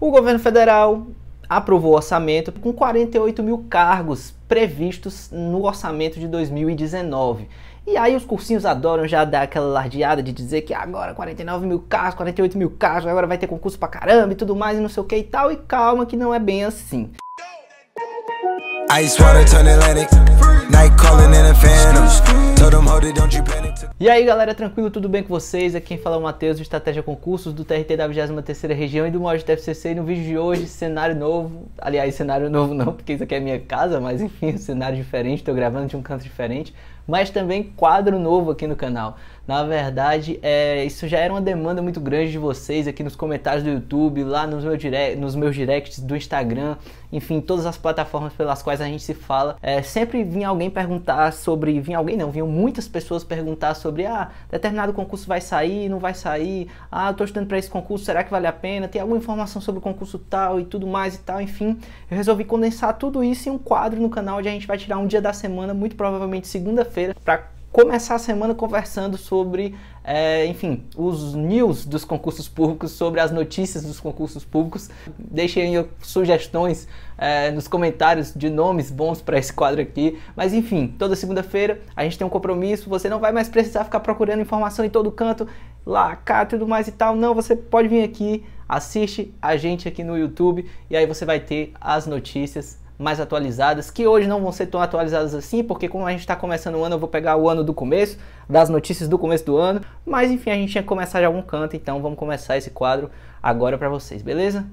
O governo federal aprovou o orçamento com 48 mil cargos previstos no orçamento de 2019. E aí os cursinhos adoram já dar aquela lardeada de dizer que agora 49 mil carros, 48 mil carros, agora vai ter concurso pra caramba e tudo mais e não sei o que e tal, e calma que não é bem assim. E aí galera, tranquilo, tudo bem com vocês? Aqui quem fala é o Matheus, do Estratégia Concursos, do TRT da 23 Região e do Mod FCC. E no vídeo de hoje, cenário novo, aliás, cenário novo não, porque isso aqui é minha casa, mas enfim, cenário diferente, estou gravando de um canto diferente, mas também quadro novo aqui no canal. Na verdade, é, isso já era uma demanda muito grande de vocês aqui nos comentários do YouTube, lá nos, meu direct, nos meus directs do Instagram, enfim, todas as plataformas pelas quais a gente se fala. É, sempre vinha alguém perguntar sobre. Vinha alguém, não, vinham muitas pessoas perguntar sobre: ah, determinado concurso vai sair, não vai sair, ah, eu tô estudando para esse concurso, será que vale a pena? Tem alguma informação sobre o concurso tal e tudo mais e tal, enfim. Eu resolvi condensar tudo isso em um quadro no canal onde a gente vai tirar um dia da semana, muito provavelmente segunda-feira, para começar a semana conversando sobre, é, enfim, os news dos concursos públicos, sobre as notícias dos concursos públicos. Deixem aí sugestões é, nos comentários de nomes bons para esse quadro aqui. Mas enfim, toda segunda-feira a gente tem um compromisso, você não vai mais precisar ficar procurando informação em todo canto, lá, cá, tudo mais e tal. Não, você pode vir aqui, assiste a gente aqui no YouTube e aí você vai ter as notícias mais atualizadas, que hoje não vão ser tão atualizadas assim, porque como a gente está começando o ano, eu vou pegar o ano do começo, das notícias do começo do ano, mas enfim, a gente tinha que começar de algum canto, então vamos começar esse quadro agora para vocês, beleza?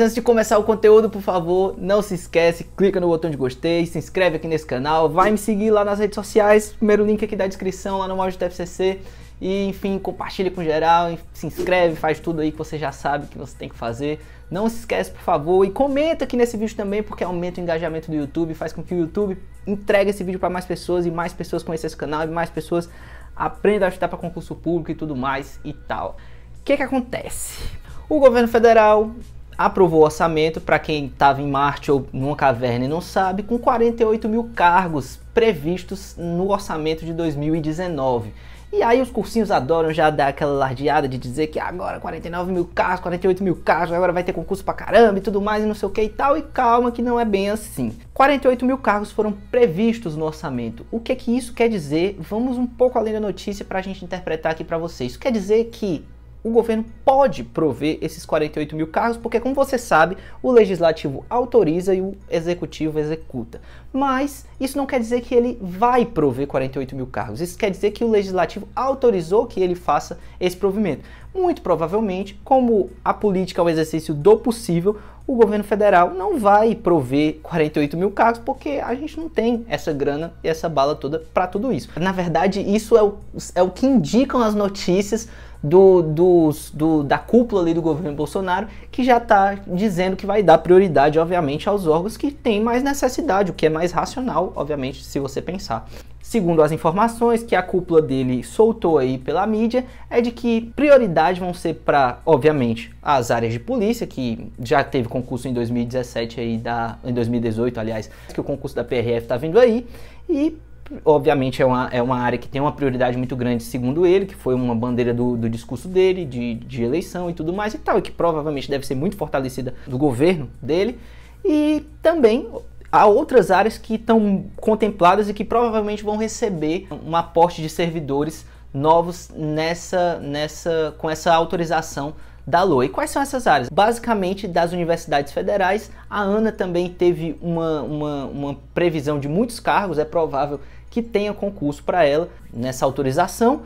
Antes de começar o conteúdo, por favor, não se esquece, clica no botão de gostei, se inscreve aqui nesse canal, vai me seguir lá nas redes sociais, primeiro link aqui da descrição, lá no Mouse do TFCC, e enfim, compartilha com geral, se inscreve, faz tudo aí que você já sabe que você tem que fazer. Não se esquece, por favor, e comenta aqui nesse vídeo também, porque aumenta o engajamento do YouTube, faz com que o YouTube entregue esse vídeo para mais pessoas e mais pessoas conheçam esse canal e mais pessoas aprendam a estudar para concurso público e tudo mais e tal. O que que acontece? O governo federal aprovou o orçamento para quem estava em Marte ou numa caverna e não sabe, com 48 mil cargos previstos no orçamento de 2019. E aí os cursinhos adoram já dar aquela lardeada de dizer que agora 49 mil casos, 48 mil casos, agora vai ter concurso pra caramba e tudo mais e não sei o que e tal. E calma que não é bem assim. 48 mil cargos foram previstos no orçamento. O que é que isso quer dizer? Vamos um pouco além da notícia para a gente interpretar aqui para vocês. Isso quer dizer que o governo pode prover esses 48 mil carros, porque, como você sabe, o legislativo autoriza e o executivo executa. Mas isso não quer dizer que ele vai prover 48 mil carros, isso quer dizer que o legislativo autorizou que ele faça esse provimento. Muito provavelmente, como a política é o exercício do possível, o governo federal não vai prover 48 mil carros porque a gente não tem essa grana e essa bala toda para tudo isso. Na verdade, isso é o, é o que indicam as notícias do, dos, do, da cúpula ali do governo Bolsonaro, que já está dizendo que vai dar prioridade, obviamente, aos órgãos que têm mais necessidade, o que é mais racional, obviamente, se você pensar. Segundo as informações que a cúpula dele soltou aí pela mídia, é de que prioridade vão ser para, obviamente, as áreas de polícia, que já teve concurso em 2017 aí da em 2018, aliás, que o concurso da PRF está vindo aí, e Obviamente é uma, é uma área que tem uma prioridade muito grande, segundo ele, que foi uma bandeira do, do discurso dele, de, de eleição e tudo mais e tal, e que provavelmente deve ser muito fortalecida do governo dele. E também há outras áreas que estão contempladas e que provavelmente vão receber um aporte de servidores novos nessa, nessa, com essa autorização da LOA. E quais são essas áreas? Basicamente, das universidades federais, a ANA também teve uma, uma, uma previsão de muitos cargos, é provável que tenha concurso para ela nessa autorização.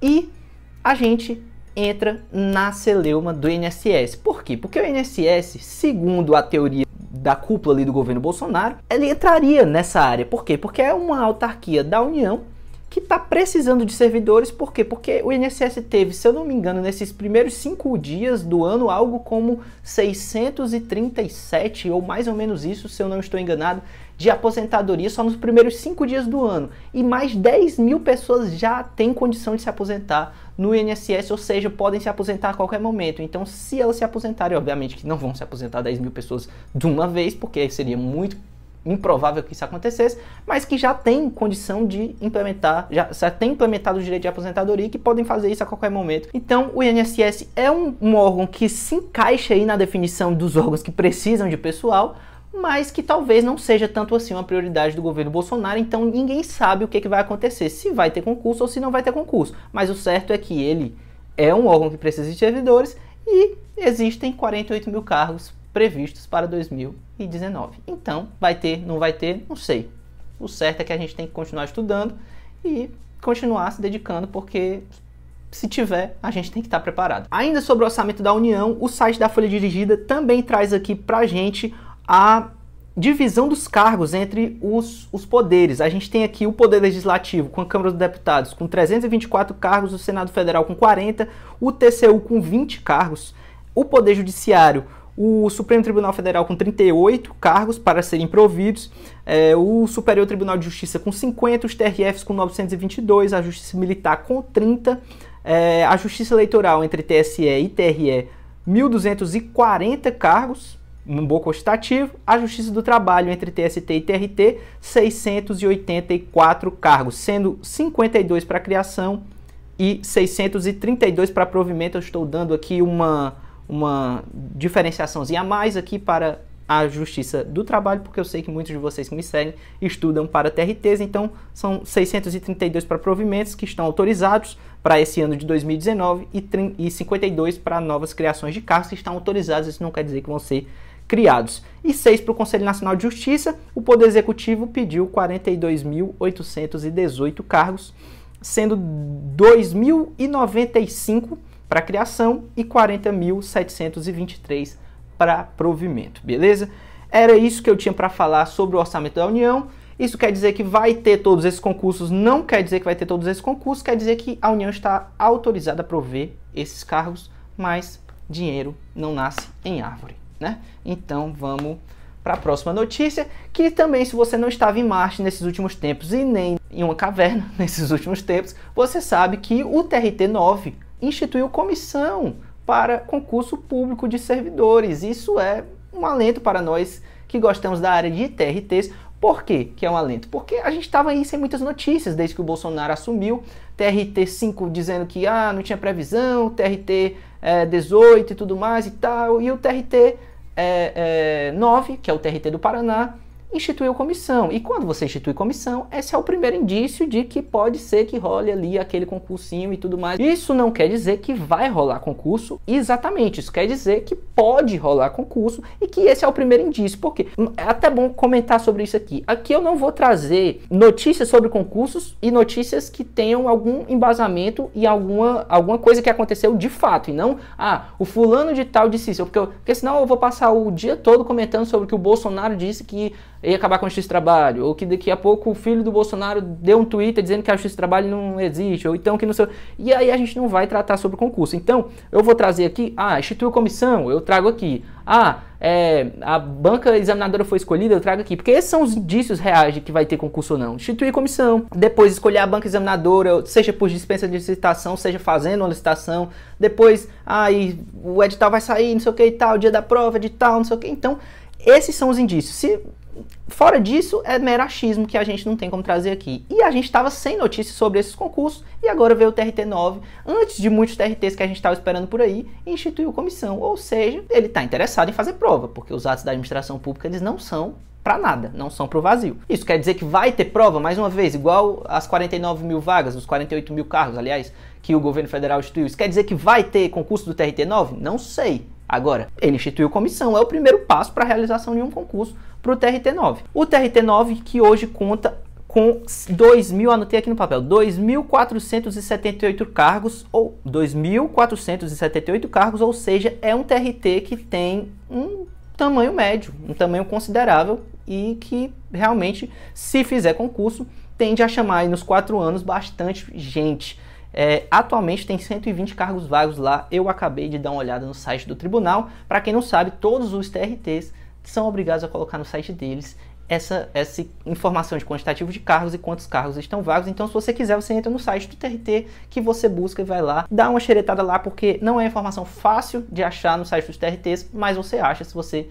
E a gente entra na celeuma do INSS. Por quê? Porque o INSS, segundo a teoria da cúpula ali do governo Bolsonaro, ele entraria nessa área. Por quê? Porque é uma autarquia da União que está precisando de servidores, por quê? Porque o INSS teve, se eu não me engano, nesses primeiros cinco dias do ano, algo como 637, ou mais ou menos isso, se eu não estou enganado, de aposentadoria só nos primeiros cinco dias do ano. E mais 10 mil pessoas já têm condição de se aposentar no INSS, ou seja, podem se aposentar a qualquer momento. Então, se elas se aposentarem, obviamente que não vão se aposentar 10 mil pessoas de uma vez, porque seria muito improvável que isso acontecesse, mas que já tem condição de implementar, já, já tem implementado o direito de aposentadoria e que podem fazer isso a qualquer momento. Então, o INSS é um, um órgão que se encaixa aí na definição dos órgãos que precisam de pessoal, mas que talvez não seja tanto assim uma prioridade do governo Bolsonaro, então ninguém sabe o que, é que vai acontecer, se vai ter concurso ou se não vai ter concurso. Mas o certo é que ele é um órgão que precisa de servidores e existem 48 mil cargos previstos para 2019. Então, vai ter, não vai ter, não sei. O certo é que a gente tem que continuar estudando e continuar se dedicando, porque se tiver, a gente tem que estar preparado. Ainda sobre o orçamento da União, o site da Folha Dirigida também traz aqui para a gente a divisão dos cargos entre os, os poderes. A gente tem aqui o Poder Legislativo com a Câmara dos Deputados com 324 cargos, o Senado Federal com 40, o TCU com 20 cargos, o Poder Judiciário o Supremo Tribunal Federal com 38 cargos para serem providos, é, o Superior Tribunal de Justiça com 50, os TRFs com 922, a Justiça Militar com 30, é, a Justiça Eleitoral entre TSE e TRE 1.240 cargos, um bom quantitativo, a Justiça do Trabalho entre TST e TRT 684 cargos, sendo 52 para criação e 632 para provimento. Eu estou dando aqui uma uma diferenciaçãozinha a mais aqui para a Justiça do Trabalho, porque eu sei que muitos de vocês que me seguem estudam para TRTs, então são 632 para provimentos que estão autorizados para esse ano de 2019 e 52 para novas criações de cargos que estão autorizados, isso não quer dizer que vão ser criados. E seis para o Conselho Nacional de Justiça, o Poder Executivo pediu 42.818 cargos, sendo 2.095 para criação e 40.723 para provimento, beleza? Era isso que eu tinha para falar sobre o orçamento da União. Isso quer dizer que vai ter todos esses concursos, não quer dizer que vai ter todos esses concursos, quer dizer que a União está autorizada a prover esses cargos, mas dinheiro não nasce em árvore, né? Então vamos para a próxima notícia, que também se você não estava em Marte nesses últimos tempos e nem em uma caverna nesses últimos tempos, você sabe que o TRT 9 instituiu comissão para concurso público de servidores. Isso é um alento para nós que gostamos da área de TRTs. Por quê que é um alento? Porque a gente estava aí sem muitas notícias desde que o Bolsonaro assumiu. TRT 5 dizendo que ah, não tinha previsão, TRT é, 18 e tudo mais e tal. E o TRT é, é, 9, que é o TRT do Paraná, instituiu comissão. E quando você institui comissão, esse é o primeiro indício de que pode ser que role ali aquele concursinho e tudo mais. Isso não quer dizer que vai rolar concurso exatamente, isso quer dizer que pode rolar concurso e que esse é o primeiro indício, porque hum, é até bom comentar sobre isso aqui. Aqui eu não vou trazer notícias sobre concursos e notícias que tenham algum embasamento e alguma, alguma coisa que aconteceu de fato, e não, ah, o fulano de tal disse isso, porque, eu, porque senão eu vou passar o dia todo comentando sobre o que o Bolsonaro disse que e acabar com a justiça do trabalho, ou que daqui a pouco o filho do Bolsonaro deu um Twitter dizendo que a justiça do trabalho não existe, ou então que não sei. E aí a gente não vai tratar sobre o concurso. Então, eu vou trazer aqui, ah, instituiu comissão, eu trago aqui. Ah, é, a banca examinadora foi escolhida, eu trago aqui. Porque esses são os indícios reais de que vai ter concurso ou não. Instituir comissão, depois escolher a banca examinadora, seja por dispensa de licitação, seja fazendo uma licitação, depois, aí ah, o edital vai sair, não sei o que e tal, dia da prova, edital, não sei o que. Então, esses são os indícios. Se fora disso, é mero achismo que a gente não tem como trazer aqui. E a gente estava sem notícias sobre esses concursos e agora veio o TRT 9, antes de muitos TRTs que a gente estava esperando por aí, e instituiu comissão. Ou seja, ele está interessado em fazer prova, porque os atos da administração pública eles não são para nada, não são para o vazio. Isso quer dizer que vai ter prova, mais uma vez, igual as 49 mil vagas, os 48 mil cargos, aliás, que o governo federal instituiu. Isso quer dizer que vai ter concurso do TRT 9? Não sei. Agora, ele instituiu comissão, é o primeiro passo para a realização de um concurso para o TRT9. O TRT9 que hoje conta com mil anotei aqui no papel, 2.478 cargos, ou 2.478 cargos, ou seja, é um TRT que tem um tamanho médio, um tamanho considerável e que realmente, se fizer concurso, tende a chamar nos quatro anos bastante gente. É, atualmente tem 120 cargos vagos lá. Eu acabei de dar uma olhada no site do tribunal. Para quem não sabe, todos os TRTs são obrigados a colocar no site deles essa, essa informação de quantitativo de cargos e quantos cargos estão vagos. Então, se você quiser, você entra no site do TRT que você busca e vai lá, dá uma xeretada lá, porque não é informação fácil de achar no site dos TRTs, mas você acha se você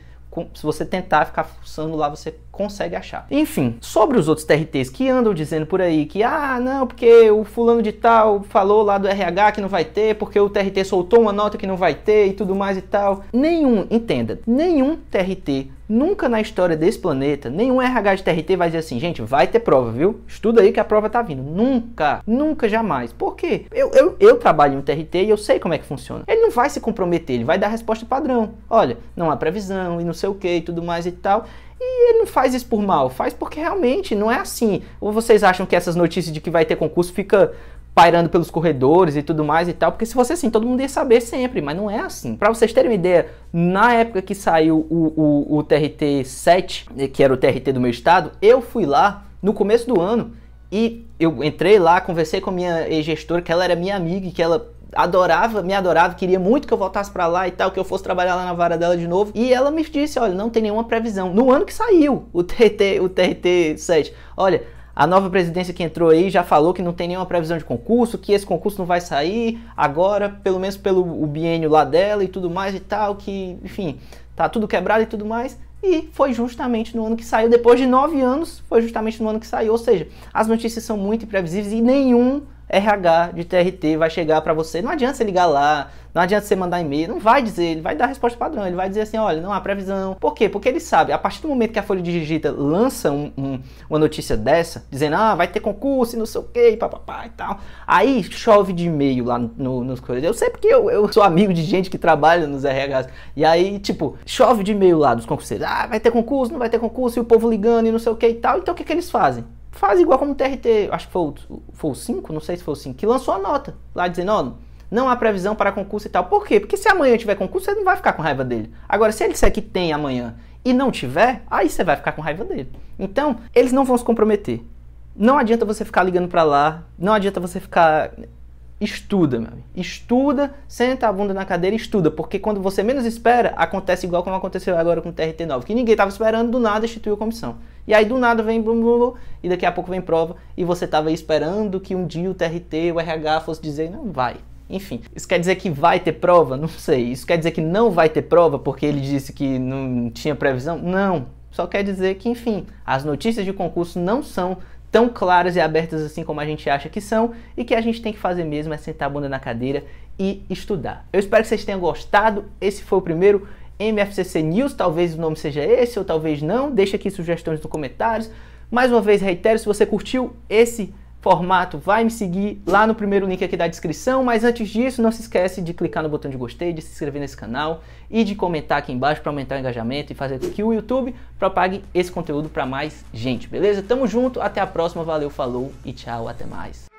se você tentar ficar fuçando lá, você consegue achar. Enfim, sobre os outros TRTs que andam dizendo por aí que, ah, não, porque o fulano de tal falou lá do RH que não vai ter, porque o TRT soltou uma nota que não vai ter e tudo mais e tal. Nenhum, entenda, nenhum TRT Nunca na história desse planeta, nenhum RH de TRT vai dizer assim, gente, vai ter prova, viu? Estuda aí que a prova tá vindo. Nunca, nunca, jamais. Por quê? Eu, eu, eu trabalho em um TRT e eu sei como é que funciona. Ele não vai se comprometer, ele vai dar a resposta padrão. Olha, não há previsão e não sei o que e tudo mais e tal. E ele não faz isso por mal, faz porque realmente não é assim. Ou vocês acham que essas notícias de que vai ter concurso fica pairando pelos corredores e tudo mais e tal, porque se fosse assim, todo mundo ia saber sempre, mas não é assim. Para vocês terem uma ideia, na época que saiu o, o, o TRT 7, eh, que era o TRT do meu estado, eu fui lá no começo do ano e eu entrei lá, conversei com a minha gestora, que ela era minha amiga e que ela adorava, me adorava, queria muito que eu voltasse para lá e tal, que eu fosse trabalhar lá na vara dela de novo. E ela me disse, olha, não tem nenhuma previsão. No ano que saiu o TRT, o TRT 7, olha, a nova presidência que entrou aí já falou que não tem nenhuma previsão de concurso, que esse concurso não vai sair agora, pelo menos pelo o biênio lá dela e tudo mais e tal, que, enfim, tá tudo quebrado e tudo mais. E foi justamente no ano que saiu, depois de nove anos, foi justamente no ano que saiu. Ou seja, as notícias são muito imprevisíveis e nenhum RH de TRT vai chegar para você. Não adianta você ligar lá, não adianta você mandar e-mail, não vai dizer, ele vai dar a resposta padrão, ele vai dizer assim, olha, não há previsão. Por quê? Porque ele sabe, a partir do momento que a Folha Digita lança um, um, uma notícia dessa, dizendo, ah, vai ter concurso e não sei o que, papapá e tal, aí chove de e-mail lá no, nos coisas. Eu sei porque eu, eu sou amigo de gente que trabalha nos RHs, e aí, tipo, chove de e-mail lá dos concurseiros, ah, vai ter concurso, não vai ter concurso, e o povo ligando e não sei o que e tal, então o que, que eles fazem? faz igual como o TRT, acho que foi o, foi o 5, não sei se foi o 5, que lançou a nota lá dizendo, ó, não há previsão para concurso e tal. Por quê? Porque se amanhã tiver concurso, você não vai ficar com raiva dele. Agora, se ele disser que tem amanhã e não tiver, aí você vai ficar com raiva dele. Então, eles não vão se comprometer. Não adianta você ficar ligando para lá, não adianta você ficar estuda, meu amigo. Estuda, senta a bunda na cadeira e estuda, porque quando você menos espera, acontece igual como aconteceu agora com o TRT9, que ninguém estava esperando, do nada instituiu a comissão. E aí do nada vem blum, blum, blum, e daqui a pouco vem prova e você estava esperando que um dia o TRT, o RH fosse dizer, não vai. Enfim, isso quer dizer que vai ter prova? Não sei. Isso quer dizer que não vai ter prova porque ele disse que não tinha previsão? Não. Só quer dizer que, enfim, as notícias de concurso não são tão claras e abertas assim como a gente acha que são e que a gente tem que fazer mesmo é sentar a bunda na cadeira e estudar. Eu espero que vocês tenham gostado. Esse foi o primeiro MFCC News, talvez o nome seja esse ou talvez não. Deixa aqui sugestões nos comentários. Mais uma vez reitero, se você curtiu esse formato, vai me seguir lá no primeiro link aqui da descrição, mas antes disso, não se esquece de clicar no botão de gostei, de se inscrever nesse canal e de comentar aqui embaixo para aumentar o engajamento e fazer que o YouTube propague esse conteúdo para mais gente, beleza? Tamo junto, até a próxima, valeu, falou e tchau, até mais.